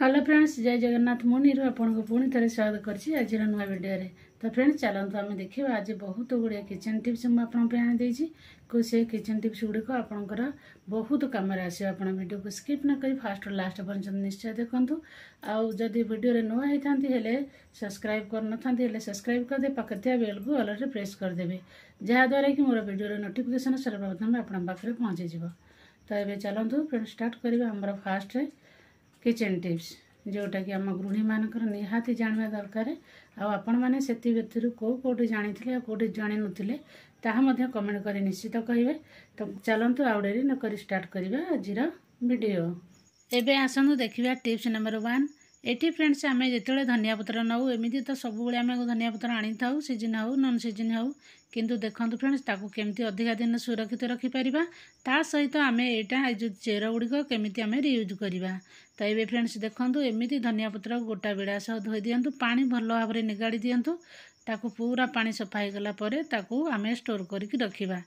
Hello friends ଜୟ ଜଗନ୍ନାଥ ମୁଁ ନିରୁ ଆପଣଙ୍କୁ ପୁଣି ଥରେ ସ୍ୱାଗତ କରିଛି ଆଜିର ନୂଆ ଭିଡ଼ିଓରେ ତ ଫ୍ରେଣ୍ଡସ୍ ଚାଲନ୍ତୁ ଆମେ ଦେଖିବା ଆଜି ବହୁତ ଗୁଡ଼ିଏ କିଚେନ୍ ଟିପ୍ସ ମୁଁ ଆପଣଙ୍କ ପାଇଁ ଆଣିଦେଇଛି କୁ ସେ କିଚେନ୍ ଟିପ୍ସ ଗୁଡ଼ିକ ଆପଣଙ୍କର ବହୁତ କାମରେ ଆସିବ ଆପଣ ଭିଡ଼ିଓକୁ ସ୍କିପ୍ ନ କରି ଫାଷ୍ଟରୁ ଲାଷ୍ଟ ପର୍ଯ୍ୟନ୍ତ ନିଶ୍ଚୟ ଦେଖନ୍ତୁ ଆଉ ଯଦି ଭିଡ଼ିଓରେ ନୂଆ ହେଇଥାନ୍ତି ହେଲେ ସବସ୍କ୍ରାଇବ୍ କରିନଥାନ୍ତି ହେଲେ ସବସ୍କ୍ରାଇବ୍ କରିଦେବେ ପାଖରେ ଥିବା ବେଲ୍କୁ ଅଲରେଡ଼ି ପ୍ରେସ୍ କରିଦେବେ ଯାହାଦ୍ୱାରା କି ମୋର ଭିଡ଼ିଓର ନୋଟିଫିକେସନ୍ ସର୍ବପ୍ରଥମେ ଆପଣଙ୍କ ପାଖରେ ପହଞ୍ଚିଯିବ ତ ଏବେ ଚାଲନ୍ତୁ ଫ୍ରେଣ୍ଡ ଷ୍ଟାର୍ଟ କରିବା ଆମର ଫାଷ୍ଟରେ କିଚେନ୍ ଟିପ୍ସ ଯେଉଁଟାକି ଆମ ଗୃହିଣୀମାନଙ୍କର ନିହାତି ଜାଣିବା ଦରକାର ଆଉ ଆପଣମାନେ ସେଥି ଭିତରୁ କେଉଁ କେଉଁଠି ଜାଣିଥିଲେ ଆଉ କେଉଁଠି ଜାଣିନଥିଲେ ତାହା ମଧ୍ୟ କମେଣ୍ଟ କରି ନିଶ୍ଚିତ କହିବେ ତ ଚାଲନ୍ତୁ ଆଉ ଡେରି ନକରି ଷ୍ଟାର୍ଟ କରିବା ଆଜିର ଭିଡ଼ିଓ ଏବେ ଆସନ୍ତୁ ଦେଖିବା ଟିପ୍ସ ନମ୍ବର ୱାନ୍ ଏଠି ଫ୍ରେଣ୍ଡସ୍ ଆମେ ଯେତେବେଳେ ଧନିଆ ପତ୍ର ନେଉ ଏମିତି ତ ସବୁବେଳେ ଆମେ ଧନିଆ ପତ୍ର ଆଣିଥାଉ ସିଜିନ୍ ହେଉ ନନ୍ ସିଜିନ୍ ହେଉ କିନ୍ତୁ ଦେଖନ୍ତୁ ଫ୍ରେଣ୍ଡସ୍ ତାକୁ କେମିତି ଅଧିକା ଦିନ ସୁରକ୍ଷିତ ରଖିପାରିବା ତା ସହିତ ଆମେ ଏଇଟା ଯେଉଁ ଚେର ଗୁଡ଼ିକ କେମିତି ଆମେ ରିୟୁଜ୍ କରିବା ତ ଏବେ ଫ୍ରେଣ୍ଡସ୍ ଦେଖନ୍ତୁ ଏମିତି ଧନିଆ ପତ୍ରକୁ ଗୋଟା ବିଡ଼ା ସହ ଧୋଇଦିଅନ୍ତୁ ପାଣି ଭଲ ଭାବରେ ନିଗାଡ଼ି ଦିଅନ୍ତୁ ତାକୁ ପୁରା ପାଣି ସଫା ହୋଇଗଲା ପରେ ତାକୁ ଆମେ ଷ୍ଟୋର୍ କରିକି ରଖିବା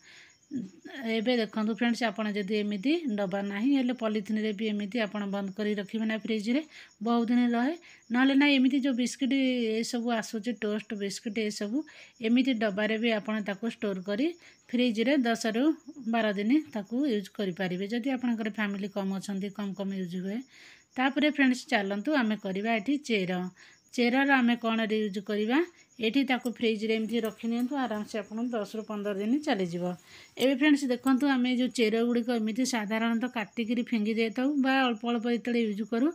हेले पॉलिथिन रे भी डबा नै हो पलिथिन एमिति आन्दको फ्रिज रे बहुत दिन लमि जो विस्किट एसबु आसु टोस्ट बिस्कुट एसबु एमि डबारे करी फ्रिज रे 10 रु 12 दिन त युज गरिपारे जिम्मि फॅमिली कम अनि कम कम युज आमे करिबा एठी चेरा ଚେରାର ଆମେ କ'ଣ ୟୁଜ୍ କରିବା ଏଠି ତାକୁ ଫ୍ରିଜ୍ରେ ଏମିତି ରଖିନିଅନ୍ତୁ ଆରାମସେ ଆପଣ ଦଶରୁ ପନ୍ଦର ଦିନ ଚାଲିଯିବ ଏବେ ଫ୍ରେଣ୍ଡସ୍ ଦେଖନ୍ତୁ ଆମେ ଯେଉଁ ଚେର ଗୁଡ଼ିକ ଏମିତି ସାଧାରଣତଃ କାଟିକିରି ଫିଙ୍ଗି ଦେଇଥାଉ ବା ଅଳ୍ପ ଅଳ୍ପ ଯେତେବେଳେ ୟୁଜ୍ କରୁ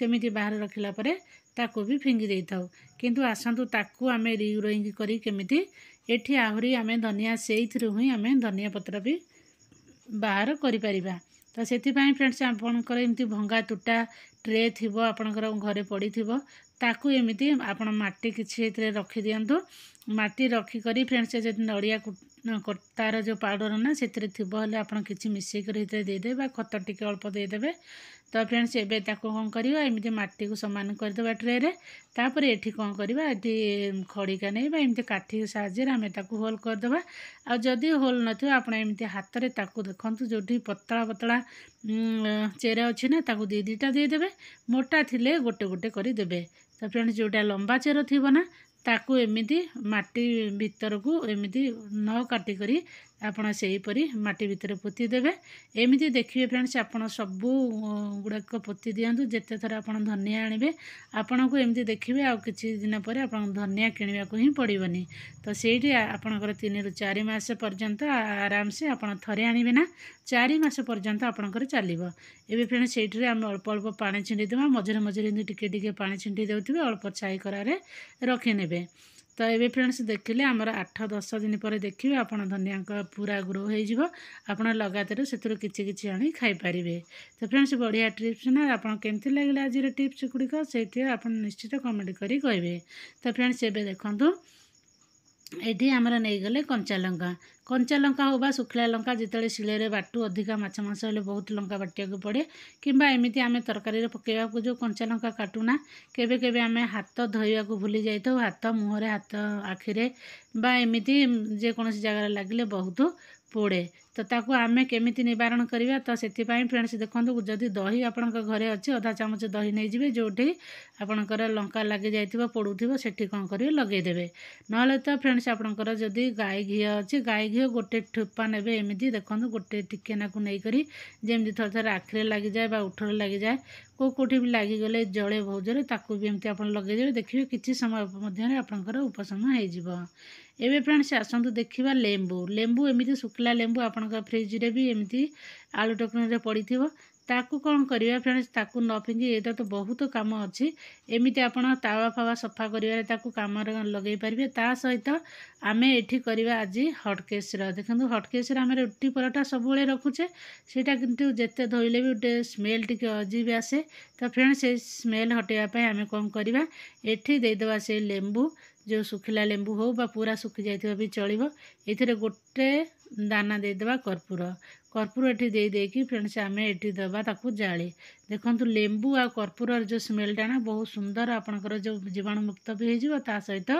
ସେମିତି ବାହାରେ ରଖିଲା ପରେ ତାକୁ ବି ଫିଙ୍ଗି ଦେଇଥାଉ କିନ୍ତୁ ଆସନ୍ତୁ ତାକୁ ଆମେ ରିଗ୍ରୋଇଙ୍ଗ କରି କେମିତି ଏଠି ଆହୁରି ଆମେ ଧନିଆ ସେଇଥିରୁ ହିଁ ଆମେ ଧନିଆ ପତ୍ର ବି ବାହାର କରିପାରିବା ତ ସେଥିପାଇଁ ଫ୍ରେଣ୍ଡସ୍ ଆପଣଙ୍କର ଏମିତି ଭଙ୍ଗା ତୁଟା ଟ୍ରେ ଥିବ ଆପଣଙ୍କର ଘରେ ପଡ଼ିଥିବ ତାକୁ ଏମିତି ଆପଣ ମାଟି କିଛି ଏଥିରେ ରଖିଦିଅନ୍ତୁ ମାଟି ରଖିକରି ଫ୍ରେଣ୍ଡସ୍ ଯଦି ନଡ଼ିଆ ତାର ଯେଉଁ ପାଉଡ଼ର ନା ସେଥିରେ ଥିବ ହେଲେ ଆପଣ କିଛି ମିଶାଇକରି ସେଥିରେ ଦେଇଦେବେ ବା ଖତ ଟିକେ ଅଳ୍ପ ଦେଇଦେବେ ତ ଫ୍ରେଣ୍ଡସ୍ ଏବେ ତାକୁ କ'ଣ କରିବା ଏମିତି ମାଟିକୁ ସମାନ କରିଦେବା ଟ୍ରେରେ ତାପରେ ଏଠି କ'ଣ କରିବା ଏଠି ଖଡ଼ିକା ନେଇ ବା ଏମିତି କାଠି ସାହାଯ୍ୟରେ ଆମେ ତାକୁ ହୋଲ୍ କରିଦେବା ଆଉ ଯଦି ହୋଲ୍ ନଥିବ ଆପଣ ଏମିତି ହାତରେ ତାକୁ ଦେଖନ୍ତୁ ଯେଉଁଠି ପତଳା ପତଳା ଚେରା ଅଛି ନା ତାକୁ ଦୁଇ ଦୁଇଟା ଦେଇଦେବେ ମୋଟା ଥିଲେ ଗୋଟେ ଗୋଟେ କରି ଦେବେ ତ ଫ୍ରେଣ୍ଡ ଯେଉଁଟା ଲମ୍ବା ଚେର ଥିବ ନା ତାକୁ ଏମିତି ମାଟି ଭିତରକୁ ଏମିତି ନ କାଟିକରି ଆପଣ ସେହିପରି ମାଟି ଭିତରେ ପୋତି ଦେବେ ଏମିତି ଦେଖିବେ ଫ୍ରେଣ୍ଡସ୍ ଆପଣ ସବୁ ଗୁଡ଼ାକ ପୋତି ଦିଅନ୍ତୁ ଯେତେଥର ଆପଣ ଧନିଆ ଆଣିବେ ଆପଣଙ୍କୁ ଏମିତି ଦେଖିବେ ଆଉ କିଛି ଦିନ ପରେ ଆପଣଙ୍କୁ ଧନିଆ କିଣିବାକୁ ହିଁ ପଡ଼ିବନି ତ ସେଇଠି ଆପଣଙ୍କର ତିନିରୁ ଚାରି ମାସ ପର୍ଯ୍ୟନ୍ତ ଆରାମସେ ଆପଣ ଥରେ ଆଣିବେ ନା ଚାରି ମାସ ପର୍ଯ୍ୟନ୍ତ ଆପଣଙ୍କର ଚାଲିବ ଏବେ ଫ୍ରେଣ୍ଡ ସେଇଠାରେ ଆମେ ଅଳ୍ପ ଅଳ୍ପ ପାଣି ଛିଣ୍ଡିଦେବା ମଝିରେ ମଝିରେ ଏମିତି ଟିକିଏ ଟିକିଏ ପାଣି ଛିଣ୍ଡି ଦେଉଥିବେ ଅଳ୍ପ ଛାଇ କରାରେ ରଖିନେବେ ତ ଏବେ ଫ୍ରେଣ୍ଡସ୍ ଦେଖିଲେ ଆମର ଆଠ ଦଶ ଦିନ ପରେ ଦେଖିବେ ଆପଣ ଧନିଆଙ୍କ ପୁରା ଗ୍ରୋ ହୋଇଯିବ ଆପଣ ଲଗାତାର ସେଥିରୁ କିଛି କିଛି ଆଣି ଖାଇପାରିବେ ତ ଫ୍ରେଣ୍ଡସ୍ ବଢ଼ିଆ ଟିପ୍ସ ନା ଆପଣ କେମିତି ଲାଗିଲା ଆଜିର ଟିପ୍ସ ଗୁଡ଼ିକ ସେଇଥିରେ ଆପଣ ନିଶ୍ଚିତ କମେଣ୍ଟ କରି କହିବେ ତ ଫ୍ରେଣ୍ଡସ୍ ଏବେ ଦେଖନ୍ତୁ ଏଠି ଆମର ନେଇଗଲେ କଞ୍ଚା ଲଙ୍କା କଞ୍ଚା ଲଙ୍କା ହେଉ ବା ଶୁଖିଲା ଲଙ୍କା ଯେତେବେଳେ ଶିଳରେ ବାଟୁ ଅଧିକା ମାଛ ମାଂସ ହେଲେ ବହୁତ ଲଙ୍କା ବାଟିବାକୁ ପଡ଼େ କିମ୍ବା ଏମିତି ଆମେ ତରକାରୀରେ ପକାଇବାକୁ ଯେଉଁ କଞ୍ଚା ଲଙ୍କା କାଟୁନା କେବେ କେବେ ଆମେ ହାତ ଧୋଇବାକୁ ଭୁଲି ଯାଇଥାଉ ହାତ ମୁହଁରେ ହାତ ଆଖିରେ ବା ଏମିତି ଯେକୌଣସି ଜାଗାରେ ଲାଗିଲେ ବହୁତ ପୋଡ଼େ ତ ତାକୁ ଆମେ କେମିତି ନିବାରଣ କରିବା ତ ସେଥିପାଇଁ ଫ୍ରେଣ୍ଡସ୍ ଦେଖନ୍ତୁ ଯଦି ଦହି ଆପଣଙ୍କ ଘରେ ଅଛି ଅଧା ଚାମଚ ଦହି ନେଇଯିବେ ଯେଉଁଠି ଆପଣଙ୍କର ଲଙ୍କା ଲାଗିଯାଇଥିବ ପୋଡ଼ୁଥିବ ସେଠି କ'ଣ କରିବେ ଲଗାଇଦେବେ ନହେଲେ ତ ଫ୍ରେଣ୍ଡସ୍ ଆପଣଙ୍କର ଯଦି ଗାଈ ଘିଅ ଅଛି ଗାଈ ଘିଅ ଗୋଟେ ଠୋପା ନେବେ ଏମିତି ଦେଖନ୍ତୁ ଗୋଟେ ଟିକେନାକୁ ନେଇକରି ଯେମିତି ଥରେ ଥରେ ଆଖିରେ ଲାଗିଯାଏ ବା ଉଠରେ ଲାଗିଯାଏ କେଉଁ କେଉଁଠି ବି ଲାଗିଗଲେ ଜଳେ ବହୁତ ଜୋରେ ତାକୁ ବି ଏମିତି ଆପଣ ଲଗାଇଦେବେ ଦେଖିବେ କିଛି ସମୟ ମଧ୍ୟରେ ଆପଣଙ୍କର ଉପଶମ ହେଇଯିବ ଏବେ ଫ୍ରେଣ୍ଡସ୍ ଆସନ୍ତୁ ଦେଖିବା ଲେମ୍ବୁ ଲେମ୍ବୁ ଏମିତି ଶୁଖିଲା ଲେମ୍ବୁ ଆପଣଙ୍କ ଫ୍ରିଜ୍ରେ ବି ଏମିତି ଆଳୁ ଟୋକନରେ ପଡ଼ିଥିବ ତାକୁ କ'ଣ କରିବା ଫ୍ରେଣ୍ଡସ୍ ତାକୁ ନ ଫିଙ୍ଗି ଏଇଟା ତ ବହୁତ କାମ ଅଛି ଏମିତି ଆପଣ ତାୱା ଫାୱା ସଫା କରିବାରେ ତାକୁ କାମରେ ଲଗେଇ ପାରିବେ ତା ସହିତ ଆମେ ଏଠି କରିବା ଆଜି ହଟକେସ୍ର ଦେଖନ୍ତୁ ହଟକେସ୍ରେ ଆମେ ରୁଟି ପରଟା ସବୁବେଳେ ରଖୁଛେ ସେଇଟା କିନ୍ତୁ ଯେତେ ଧୋଇଲେ ବି ଗୋଟେ ସ୍ମେଲ୍ ଟିକେ ଅଜିବ ଆସେ ତ ଫ୍ରେଣ୍ଡ ସେ ସ୍ମେଲ୍ ହଟେଇବା ପାଇଁ ଆମେ କ'ଣ କରିବା ଏଠି ଦେଇଦେବା ସେ ଲେମ୍ବୁ ଯେଉଁ ଶୁଖିଲା ଲେମ୍ବୁ ହେଉ ବା ପୁରା ଶୁଖି ଶୁଖିଯାଇଥିବା ବି ଚଳିବ ଏଥିରେ ଗୋଟେ ଦାନା ଦେଇଦେବା କର୍ପୂର कर्पूर ये दे दे फ्रेंड्स आम ये दबा ताको जाले देखो लेंबू आ कर्पूर जो स्मेलटा ना बहुत सुंदर आप जो जीवाणुमुक्त भी हो सहित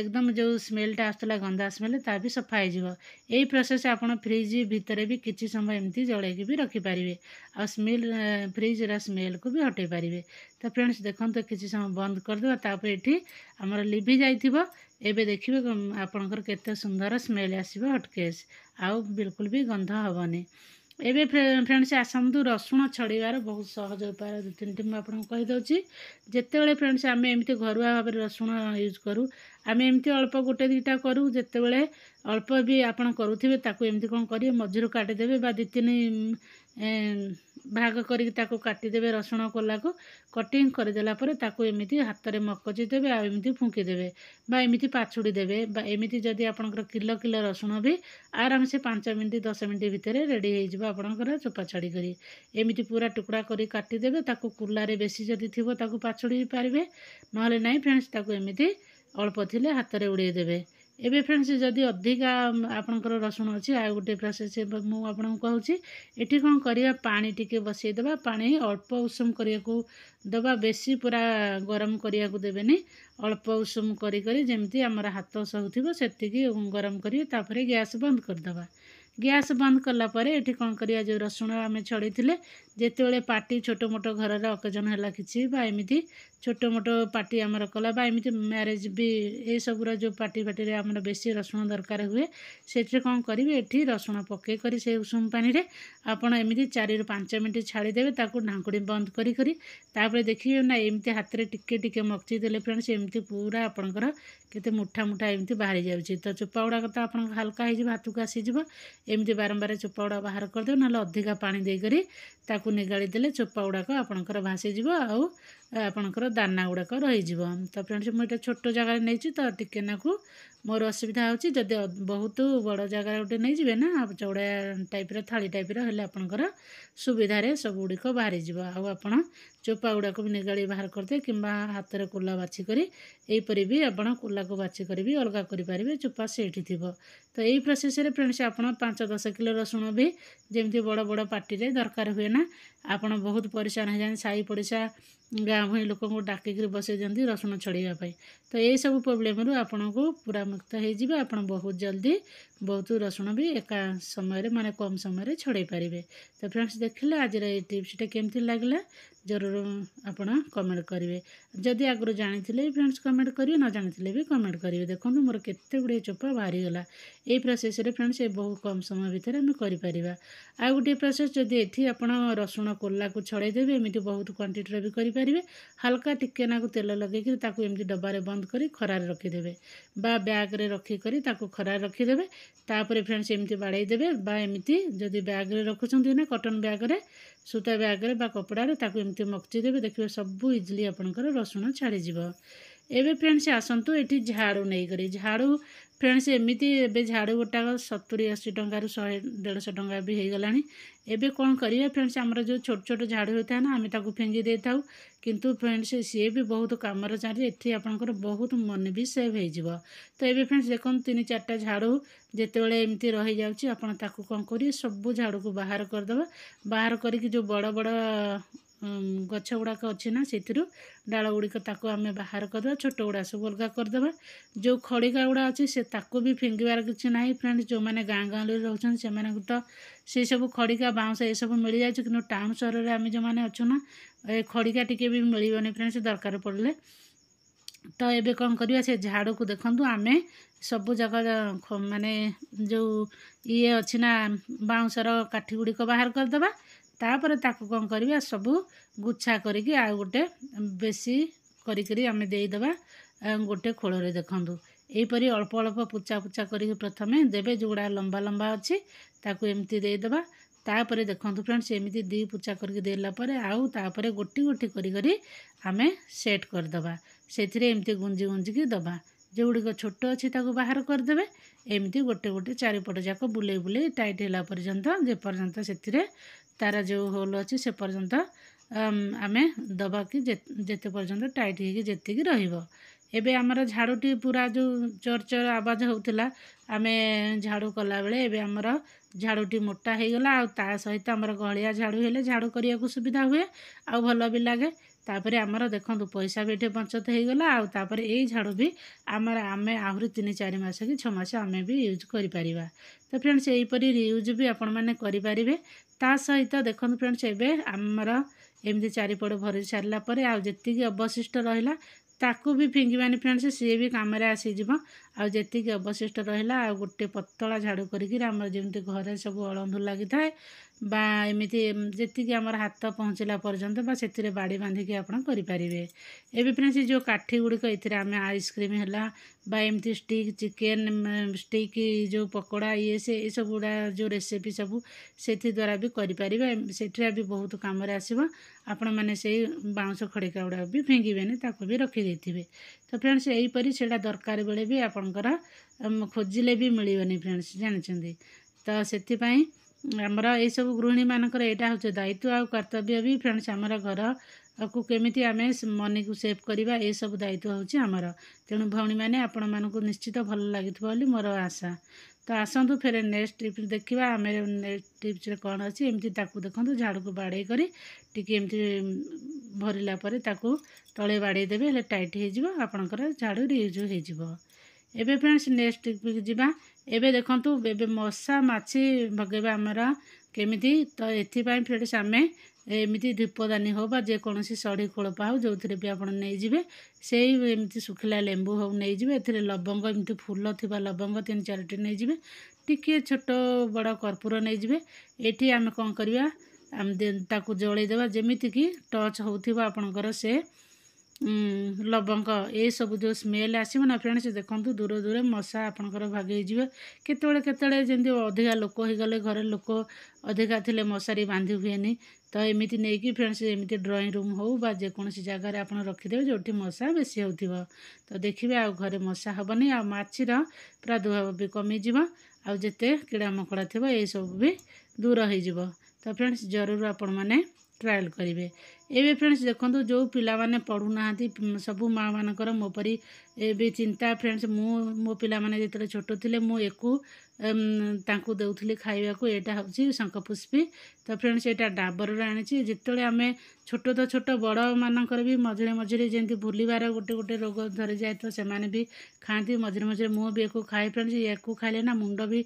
एकदम जो स्मेलटा आसला गंदा स्मेल ता भी सफा हो प्रोसेस आप फ्रिज भितर भी किसी समय एम जल्द भी रखिपारे आ स्मेल फ्रिज रा स्मेल को भी हटे पारे तो फ्रेंड्स देखते कि समय बंद करदे ये आम लिभि जा ଏବେ ଦେଖିବେ ଆପଣଙ୍କର କେତେ ସୁନ୍ଦର ସ୍ମେଲ୍ ଆସିବ ହଟ୍କେସ୍ ଆଉ ବିଲକୁଲ ବି ଗନ୍ଧ ହେବନି ଏବେ ଫ୍ରେଣ୍ଡସ୍ ଆସନ୍ତୁ ରସୁଣ ଛଡ଼ିବାର ବହୁତ ସହଜ ଉପାୟ ଦୁଇ ତିନିଟି ମୁଁ ଆପଣଙ୍କୁ କହିଦେଉଛି ଯେତେବେଳେ ଫ୍ରେଣ୍ଡସ୍ ଆମେ ଏମିତି ଘରୁଆ ଭାବରେ ରସୁଣ ୟୁଜ୍ କରୁ ଆମେ ଏମିତି ଅଳ୍ପ ଗୋଟେ ଦୁଇଟା କରୁ ଯେତେବେଳେ ଅଳ୍ପ ବି ଆପଣ କରୁଥିବେ ତାକୁ ଏମିତି କ'ଣ କରିବେ ମଝିରୁ କାଟିଦେବେ ବା ଦୁଇ ତିନି ଭାଗ କରିକି ତାକୁ କାଟିଦେବେ ରସୁଣ କୋଲାକୁ କଟିଂ କରିଦେଲା ପରେ ତାକୁ ଏମିତି ହାତରେ ମକଚି ଦେବେ ଆଉ ଏମିତି ଫୁଙ୍କି ଦେବେ ବା ଏମିତି ପାଛୁଡ଼ି ଦେବେ ବା ଏମିତି ଯଦି ଆପଣଙ୍କର କିଲୋ କିଲୋ ରସୁଣ ବି ଆରାମସେ ପାଞ୍ଚ ମିନିଟ୍ ଦଶ ମିନିଟ୍ ଭିତରେ ରେଡ଼ି ହେଇଯିବ ଆପଣଙ୍କର ଚୋପା ଛାଡ଼ି କରି ଏମିତି ପୁରା ଟୁକୁଡ଼ା କରି କାଟିଦେବେ ତାକୁ କୁଲାରେ ବେଶୀ ଯଦି ଥିବ ତାକୁ ପାଛୁଡ଼ି ପାରିବେ ନହେଲେ ନାହିଁ ଫ୍ରେଣ୍ଡସ୍ ତାକୁ ଏମିତି ଅଳ୍ପ ଥିଲେ ହାତରେ ଉଡ଼େଇ ଦେବେ एबे फ्रेंड्स यदि अधिक आप्र रसुण अस् आए प्रोसेस पानी अल्प बसैदि करिया को दबा बेसी पूरा गरम गरेको दबेन अलप उषुम गरिमि हात सहुलिमी त्यास बन्द गरिदि ग्यास बन्द कलापि कन जो रसुण छोड़ी छ ଯେତେବେଳେ ପାର୍ଟି ଛୋଟ ମୋଟ ଘରର ଅକେଜନ୍ ହେଲା କିଛି ବା ଏମିତି ଛୋଟ ମୋଟ ପାର୍ଟି ଆମର କଲା ବା ଏମିତି ମ୍ୟାରେଜ୍ ବି ଏସବୁର ଯେଉଁ ପାର୍ଟି ଫାଟିରେ ଆମର ବେଶୀ ରସୁଣ ଦରକାର ହୁଏ ସେଥିରେ କ'ଣ କରିବେ ଏଠି ରସୁଣ ପକାଇ କରି ସେ ଉଷୁମ ପାଣିରେ ଆପଣ ଏମିତି ଚାରିରୁ ପାଞ୍ଚ ମିନିଟ୍ ଛାଡ଼ିଦେବେ ତାକୁ ଢାଙ୍କୁଡ଼ି ବନ୍ଦ କରି କରି ତାପରେ ଦେଖିବେ ନା ଏମିତି ହାତରେ ଟିକେ ଟିକେ ମକଚି ଦେଲେ ଫ୍ରେଣ୍ଡସ୍ ଏମିତି ପୁରା ଆପଣଙ୍କର କେତେ ମୁଠା ମୁଠା ଏମିତି ବାହାରି ଯାଉଛି ତ ଚୋପା ଗୁଡ଼ାକ ତ ଆପଣଙ୍କ ହାଲକା ହେଇଯିବ ହାତକୁ ଆସିଯିବ ଏମିତି ବାରମ୍ବାର ଚୋପା ଗୁଡ଼ା ବାହାର କରିଦେବେ ନହେଲେ ଅଧିକା ପାଣି ଦେଇକରି ତାକୁ पुने गालिदेले चोप्पा उड़ाको आपना करवासे जिवा आउ। ଆପଣଙ୍କର ଦାନା ଗୁଡ଼ାକ ରହିଯିବ ତ ଫ୍ରେଣ୍ଡସ୍ ମୁଁ ଏଇଟା ଛୋଟ ଜାଗାରେ ନେଇଛି ତ ଟିକେ ନାକୁ ମୋର ଅସୁବିଧା ହେଉଛି ଯଦି ବହୁତ ବଡ଼ ଜାଗାରେ ଗୋଟେ ନେଇଯିବେ ନା ଚଉଡ଼ା ଟାଇପ୍ର ଥାଳି ଟାଇପ୍ର ହେଲେ ଆପଣଙ୍କର ସୁବିଧାରେ ସବୁଗୁଡ଼ିକ ବାହାରିଯିବ ଆଉ ଆପଣ ଚୋପା ଗୁଡ଼ାକୁ ବି ନିଗାଳି ବାହାର କରିଦେବେ କିମ୍ବା ହାତରେ କୁଲା ବାଛି କରି ଏହିପରି ବି ଆପଣ କୁଲାକୁ ବାଛି କରି ବି ଅଲଗା କରିପାରିବେ ଚୋପା ସେଇଠି ଥିବ ତ ଏଇ ପ୍ରୋସେସ୍ରେ ଫ୍ରେଣ୍ଡସ୍ ଆପଣ ପାଞ୍ଚ ଦଶ କିଲୋ ରସୁଣ ବି ଯେମିତି ବଡ଼ ବଡ଼ ପାଟିରେ ଦରକାର ହୁଏ ନା ଆପଣ ବହୁତ ପରିଶ୍ରାନ ହେଇଯାଆନ୍ତି ସାହି ପଡ଼ିଶା गाँभ भइ लोक डाकिक बसैदी रसुन छडैप तो यो सब प्रोब्लेम्रु पुरा पुरामुक्त है आहत्त जलदि बहुत जल्दी बहुत रसुन एक समय म छडै पारे त फ्रेन्डस देखेर टिप्सटा के ଜରୁର ଆପଣ କମେଣ୍ଟ କରିବେ ଯଦି ଆଗରୁ ଜାଣିଥିଲେ ଫ୍ରେଣ୍ଡସ୍ କମେଣ୍ଟ କରିବେ ନ ଜାଣିଥିଲେ ବି କମେଣ୍ଟ କରିବେ ଦେଖନ୍ତୁ ମୋର କେତେ ଗୁଡ଼ିଏ ଚୋପା ବାହାରିଗଲା ଏଇ ପ୍ରୋସେସ୍ରେ ଫ୍ରେଣ୍ଡସ୍ ଏ ବହୁ କମ୍ ସମୟ ଭିତରେ ଆମେ କରିପାରିବା ଆଉ ଗୋଟିଏ ପ୍ରୋସେସ୍ ଯଦି ଏଠି ଆପଣ ରସୁଣ କୋଲାକୁ ଛଡ଼ାଇ ଦେବେ ଏମିତି ବହୁତ କ୍ୱାଣ୍ଟିଟିର ବି କରିପାରିବେ ହାଲକା ଟିକେ ନାକୁ ତେଲ ଲଗାଇକି ତାକୁ ଏମିତି ଡବାରେ ବନ୍ଦ କରି ଖରାରେ ରଖିଦେବେ ବା ବ୍ୟାଗ୍ରେ ରଖିକରି ତାକୁ ଖରାରେ ରଖିଦେବେ ତାପରେ ଫ୍ରେଣ୍ଡସ୍ ଏମିତି ବାଡ଼େଇ ଦେବେ ବା ଏମିତି ଯଦି ବ୍ୟାଗ୍ରେ ରଖୁଛନ୍ତି ନା କଟନ୍ ବ୍ୟାଗ୍ରେ ସୂତା ବ୍ୟାଗ୍ରେ ବା କପଡ଼ାରେ ତାକୁ ଏମିତି ମଧ୍ୟ ଦେବେ ଦେଖିବେ ସବୁ ଇଜିଲି ଆପଣଙ୍କର ରସୁଣ ଛାଡ଼ିଯିବ ଏବେ ଫ୍ରେଣ୍ଡ ସେ ଆସନ୍ତୁ ଏଠି ଝାଡ଼ୁ ନେଇକରି ଝାଡ଼ୁ ଫ୍ରେଣ୍ଡ ସେ ଏମିତି ଏବେ ଝାଡ଼ୁ ଗୋଟାକ ସତୁରି ଅଶୀ ଟଙ୍କାରୁ ଶହେ ଦେଢ଼ଶହ ଟଙ୍କା ବି ହେଇଗଲାଣି ଏବେ କ'ଣ କରିବା ଫ୍ରେଣ୍ଡସ୍ ଆମର ଯେଉଁ ଛୋଟ ଛୋଟ ଝାଡ଼ୁ ହୋଇଥାଏ ନା ଆମେ ତାକୁ ଫିଙ୍ଗି ଦେଇଥାଉ କିନ୍ତୁ ଫ୍ରେଣ୍ଡ ସେ ସିଏ ବି ବହୁତ କାମରେ ଚାଲି ଏଠି ଆପଣଙ୍କର ବହୁତ ମନି ବି ସେଭ୍ ହେଇଯିବ ତ ଏବେ ଫ୍ରେଣ୍ଡସ୍ ଦେଖନ୍ତୁ ତିନି ଚାରିଟା ଝାଡ଼ୁ ଯେତେବେଳେ ଏମିତି ରହିଯାଉଛି ଆପଣ ତାକୁ କ'ଣ କରିବେ ସବୁ ଝାଡ଼ୁକୁ ବାହାର କରିଦେବା ବାହାର କରିକି ଯେଉଁ ବଡ଼ ବଡ଼ ଗଛ ଗୁଡ଼ାକ ଅଛି ନା ସେଥିରୁ ଡାଳ ଗୁଡ଼ିକ ତାକୁ ଆମେ ବାହାର କରିଦେବା ଛୋଟ ଗୁଡ଼ା ସବୁ ଅଲଗା କରିଦେବା ଯେଉଁ ଖଡ଼ିକା ଗୁଡ଼ା ଅଛି ସେ ତାକୁ ବି ଫିଙ୍ଗିବାର କିଛି ନାହିଁ ଫ୍ରେଣ୍ଡ ଯେଉଁମାନେ ଗାଁ ଗାଁରେ ରହୁଛନ୍ତି ସେମାନଙ୍କୁ ତ ସେସବୁ ଖଡ଼ିକା ବାଉଁଶ ଏସବୁ ମିଳିଯାଇଛି କିନ୍ତୁ ଟାଉନ୍ ସହରରେ ଆମେ ଯେଉଁମାନେ ଅଛୁ ନା ଏ ଖଡ଼ିକା ଟିକେ ବି ମିଳିବନି ଫ୍ରେଣ୍ଡ ସେ ଦରକାର ପଡ଼ିଲେ ତ ଏବେ କ'ଣ କରିବା ସେ ଝାଡ଼କୁ ଦେଖନ୍ତୁ ଆମେ ସବୁ ଯାକ ମାନେ ଯେଉଁ ଇଏ ଅଛି ନା ବାଉଁଶର କାଠି ଗୁଡ଼ିକ ବାହାର କରିଦେବା ତାପରେ ତାକୁ କ'ଣ କରିବା ସବୁ ଗୁଚ୍ଛା କରିକି ଆଉ ଗୋଟେ ବେଶୀ କରିକିରି ଆମେ ଦେଇଦେବା ଗୋଟେ ଖୋଳରେ ଦେଖନ୍ତୁ ଏହିପରି ଅଳ୍ପ ଅଳ୍ପ ପୋଚା ପୋଚା କରିକି ପ୍ରଥମେ ଦେବେ ଯେଉଁଗୁଡ଼ା ଲମ୍ବା ଲମ୍ବା ଅଛି ତାକୁ ଏମିତି ଦେଇଦେବା ତାପରେ ଦେଖନ୍ତୁ ଫ୍ରେଣ୍ଡସ୍ ଏମିତି ଦୁଇ ପୋଚା କରିକି ଦେଲା ପରେ ଆଉ ତାପରେ ଗୋଟି ଗୋଟି କରିକରି ଆମେ ସେଟ୍ କରିଦେବା ସେଥିରେ ଏମିତି ଗୁଞ୍ଜି ଗୁଞ୍ଜିକି ଦେବା ଯେଉଁଗୁଡ଼ିକ ଛୋଟ ଅଛି ତାକୁ ବାହାର କରିଦେବେ ଏମିତି ଗୋଟେ ଗୋଟେ ଚାରିପଟ ଯାକ ବୁଲେଇ ବୁଲେଇ ଟାଇଟ୍ ହେଲା ପର୍ଯ୍ୟନ୍ତ ଯେପର୍ଯ୍ୟନ୍ତ ସେଥିରେ ତାର ଯେଉଁ ହୋଲ୍ ଅଛି ସେ ପର୍ଯ୍ୟନ୍ତ ଆମେ ଦେବାକି ଯେତେ ପର୍ଯ୍ୟନ୍ତ ଟାଇଟ୍ ହେଇକି ଯେତିକି ରହିବ ଏବେ ଆମର ଝାଡ଼ୁଟି ପୁରା ଯେଉଁ ଚର୍ଚର ଆବାଜ ହେଉଥିଲା ଆମେ ଝାଡ଼ୁ କଲାବେଳେ ଏବେ ଆମର ଝାଡ଼ୁଟି ମୋଟା ହେଇଗଲା ଆଉ ତା ସହିତ ଆମର ଗହଳିଆ ଝାଡ଼ୁ ହେଲେ ଝାଡ଼ୁ କରିବାକୁ ସୁବିଧା ହୁଏ ଆଉ ଭଲ ବି ଲାଗେ ତାପରେ ଆମର ଦେଖନ୍ତୁ ପଇସା ବି ଏଠି ବଞ୍ଚତ ହେଇଗଲା ଆଉ ତାପରେ ଏଇ ଝାଡ଼ୁ ବି ଆମର ଆମେ ଆହୁରି ତିନି ଚାରି ମାସ କି ଛଅ ମାସ ଆମେ ବି ୟୁଜ୍ କରିପାରିବା ତ ଫ୍ରେଣ୍ଡସ୍ ଏହିପରି ରିୟୁଜ୍ ବି ଆପଣମାନେ କରିପାରିବେ ତା ସହିତ ଦେଖନ୍ତୁ ଫ୍ରେଣ୍ଡସ୍ ଏବେ ଆମର ଏମିତି ଚାରିପଟ ଭରି ସାରିଲା ପରେ ଆଉ ଯେତିକି ଅବଶିଷ୍ଟ ରହିଲା ତାକୁ ବି ଫିଙ୍ଗିବାନି ଫ୍ରେଣ୍ଡସ୍ ସିଏ ବି କାମରେ ଆସିଯିବ ଆଉ ଯେତିକି ଅବଶିଷ୍ଟ ରହିଲା ଆଉ ଗୋଟେ ପତଳା ଝାଡ଼ୁ କରିକିରି ଆମର ଯେମିତି ଘରେ ସବୁ ଅଳନ୍ଧୁ ଲାଗିଥାଏ বা ଏମିତି ଯେତିକି ଆମର ହାତ ପହଞ୍ଚିଲା ପର୍ଯ୍ୟନ୍ତ ବା ସେଥିରେ ବାଡ଼ି ବାନ୍ଧିକି ଆପଣ କରିପାରିବେ ଏବେ ଫ୍ରେଣ୍ଡସ୍ ଯେଉଁ କାଠି ଗୁଡ଼ିକ ଏଥିରେ ଆମେ ଆଇସ୍କ୍ରିମ୍ ହେଲା ବା ଏମିତି ଷ୍ଟିକ୍ ଚିକେନ୍ ଷ୍ଟିକ୍ ଯେଉଁ ପକୋଡ଼ା ଇଏ ସେ ଏସବୁ ଗୁଡ଼ା ଯେଉଁ ରେସିପି ସବୁ ସେଥିଦ୍ୱାରା ବି କରିପାରିବେ ସେଥିରେ ବି ବହୁତ କାମରେ ଆସିବ ଆପଣମାନେ ସେଇ ବାଉଁଶ ଖଡ଼ିକା ଗୁଡ଼ାକ ବି ଫିଙ୍ଗିବେନି ତାକୁ ବି ରଖିଦେଇଥିବେ ତ ଫ୍ରେଣ୍ଡସ୍ ଏହିପରି ସେଇଟା ଦରକାର ବେଳେ ବି ଆପଣଙ୍କର ଖୋଜିଲେ ବି ମିଳିବନି ଫ୍ରେଣ୍ଡସ୍ ଜାଣିଛନ୍ତି ତ ସେଥିପାଇଁ ଆମର ଏଇସବୁ ଗୃହିଣୀମାନଙ୍କର ଏଇଟା ହେଉଛି ଦାୟିତ୍ୱ ଆଉ କର୍ତ୍ତବ୍ୟ ବି ଫ୍ରେଣ୍ଡସ୍ ଆମର ଘରକୁ କେମିତି ଆମେ ମନିକୁ ସେଭ୍ କରିବା ଏସବୁ ଦାୟିତ୍ୱ ହେଉଛି ଆମର ତେଣୁ ଭଉଣୀମାନେ ଆପଣମାନଙ୍କୁ ନିଶ୍ଚିତ ଭଲ ଲାଗିଥିବ ବୋଲି ମୋର ଆଶା ତ ଆସନ୍ତୁ ଫେରେ ନେକ୍ସଟ ଟିପ୍ସ ଦେଖିବା ଆମେ ନେକ୍ସଟ ଟିପ୍ସରେ କ'ଣ ଅଛି ଏମିତି ତାକୁ ଦେଖନ୍ତୁ ଝାଡ଼ୁକୁ ବାଡ଼େଇ କରି ଟିକେ ଏମିତି ଭରିଲା ପରେ ତାକୁ ତଳେ ବାଡ଼େଇ ଦେବେ ହେଲେ ଟାଇଟ୍ ହୋଇଯିବ ଆପଣଙ୍କର ଝାଡ଼ୁ ରିୟୁଜ୍ ହୋଇଯିବ ଏବେ ଫ୍ରେଣ୍ଡସ୍ ନେକ୍ସଟ ଟିପ୍ ଯିବା ଏବେ ଦେଖନ୍ତୁ ଏବେ ମଶା ମାଛି ଭଗେଇବା ଆମର କେମିତି ତ ଏଥିପାଇଁ ଫ୍ରେଣ୍ଡସ୍ ଆମେ ଏମିତି ଧୂପଦାନୀ ହେଉ ବା ଯେକୌଣସି ସଢ଼ି ଖୋଳପ ହେଉ ଯେଉଁଥିରେ ବି ଆପଣ ନେଇଯିବେ ସେଇ ଏମିତି ଶୁଖିଲା ଲେମ୍ବୁ ହେଉ ନେଇଯିବେ ଏଥିରେ ଲବଙ୍ଗ ଏମିତି ଫୁଲ ଥିବା ଲବଙ୍ଗ ତିନି ଚାରିଟି ନେଇଯିବେ ଟିକିଏ ଛୋଟ ବଡ଼ କର୍ପୂର ନେଇଯିବେ ଏଠି ଆମେ କ'ଣ କରିବା ଆମେ ତାକୁ ଜଳେଇ ଯେମିତିକି ଟଚ୍ ହେଉଥିବ ଆପଣଙ୍କର ସେ ଲବଙ୍ଗ ଏସବୁ ଯେଉଁ ସ୍ମେଲ୍ ଆସିବ ନା ଫ୍ରେଣ୍ଡ ସେ ଦେଖନ୍ତୁ ଦୂର ଦୂର ମଶା ଆପଣଙ୍କର ଭାଗେଇଯିବେ କେତେବେଳେ କେତେବେଳେ ଯେମିତି ଅଧିକା ଲୋକ ହେଇଗଲେ ଘରେ ଲୋକ ଅଧିକା ଥିଲେ ମଶାରୀ ବାନ୍ଧି ହୁଏନି ତ ଏମିତି ନେଇକି ଫ୍ରେଣ୍ଡ ସେ ଏମିତି ଡ୍ରଇଂ ରୁମ୍ ହଉ ବା ଯେକୌଣସି ଜାଗାରେ ଆପଣ ରଖିଦେବେ ଯେଉଁଠି ମଶା ବେଶୀ ହେଉଥିବ ତ ଦେଖିବେ ଆଉ ଘରେ ମଶା ହେବନି ଆଉ ମାଛିର ପ୍ରାଦୁର୍ଭାବ ବି କମିଯିବ ଆଉ ଯେତେ କିଡ଼ାମକଡ଼ା ଥିବ ଏଇସବୁ ବି ଦୂର ହେଇଯିବ ତ ଫ୍ରେଣ୍ଡସ୍ ଜରୁର ଆପଣମାନେ ଟ୍ରାଏଲ୍ କରିବେ ଏବେ ଫ୍ରେଣ୍ଡସ୍ ଦେଖନ୍ତୁ ଯେଉଁ ପିଲାମାନେ ପଢ଼ୁନାହାନ୍ତି ସବୁ ମାଆମାନଙ୍କର ମୋ ପରି ଏବେ ଚିନ୍ତା ଫ୍ରେଣ୍ଡସ୍ ମୁଁ ମୋ ପିଲାମାନେ ଯେତେବେଳେ ଛୋଟ ଥିଲେ ମୁଁ ଏକୁ ତାଙ୍କୁ ଦେଉଥିଲି ଖାଇବାକୁ ଏଇଟା ହେଉଛି ଶଙ୍ଖପୁଷ୍ପୀ ତ ଫ୍ରେଣ୍ଡସ୍ ଏଇଟା ଡାବରରୁ ଆଣିଛି ଯେତେବେଳେ ଆମେ ଛୋଟ ତ ଛୋଟ ବଡ଼ମାନଙ୍କର ବି ମଝିରେ ମଝିରେ ଯେମିତି ଭୁଲିବାର ଗୋଟେ ଗୋଟେ ରୋଗ ଧରିଯାଏ ତ ସେମାନେ ବି ଖାଆନ୍ତି ମଝିରେ ମଝିରେ ମୁଁ ବି ଏକୁ ଖାଏ ଫ୍ରେଣ୍ଡସ୍ ଏକୁ ଖାଇଲେ ନା ମୁଣ୍ଡ ବି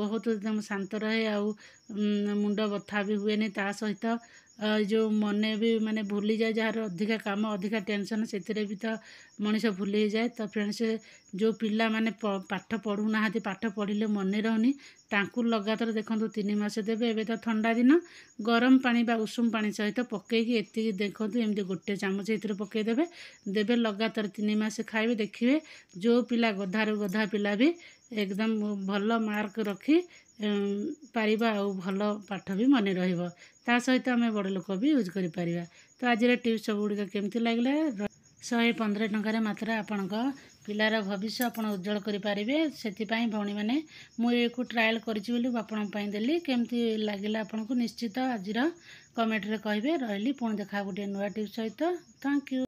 ବହୁତ ଶାନ୍ତ ରହେ ଆଉ ମୁଣ୍ଡ ବଥା ବି ହୁଏନି ତା ସହିତ जो मन म भुली अधिक काम अधिक टेनसन सथि मनिस भुलिजाए त फ्रेंड्स जो पि पाठ पढुना पाठ पढि मनै रहे दुई ए दिन गरम पासुमी सहित पकेक यतिक गएर पकेदे दब लगातारिनिमास खे देखि जो पिला गधु गधा पिला भी एकदम भल मार्क रखी ପାରିବା ଆଉ ଭଲ ପାଠ ବି ମନେ ରହିବ ତା ସହିତ ଆମେ ବଡ଼ ଲୋକ ବି ୟୁଜ୍ କରିପାରିବା ତ ଆଜିର ଟିପ୍ସ ସବୁଗୁଡ଼ିକ କେମିତି ଲାଗିଲା ଶହେ ପନ୍ଦର ଟଙ୍କାରେ ମାତ୍ର ଆପଣଙ୍କ ପିଲାର ଭବିଷ୍ୟ ଆପଣ ଉଜ୍ଜଳ କରିପାରିବେ ସେଥିପାଇଁ ଭଉଣୀମାନେ ମୁଁ ଏହାକୁ ଟ୍ରାଏଲ୍ କରିଛି ବୋଲି ମୁଁ ଆପଣଙ୍କ ପାଇଁ ଦେଲି କେମିତି ଲାଗିଲା ଆପଣଙ୍କୁ ନିଶ୍ଚିତ ଆଜିର କମେଣ୍ଟରେ କହିବେ ରହିଲି ପୁଣି ଦେଖା ଗୋଟିଏ ନୂଆ ଟିପ୍ସ ସହିତ ଥ୍ୟାଙ୍କ ୟୁ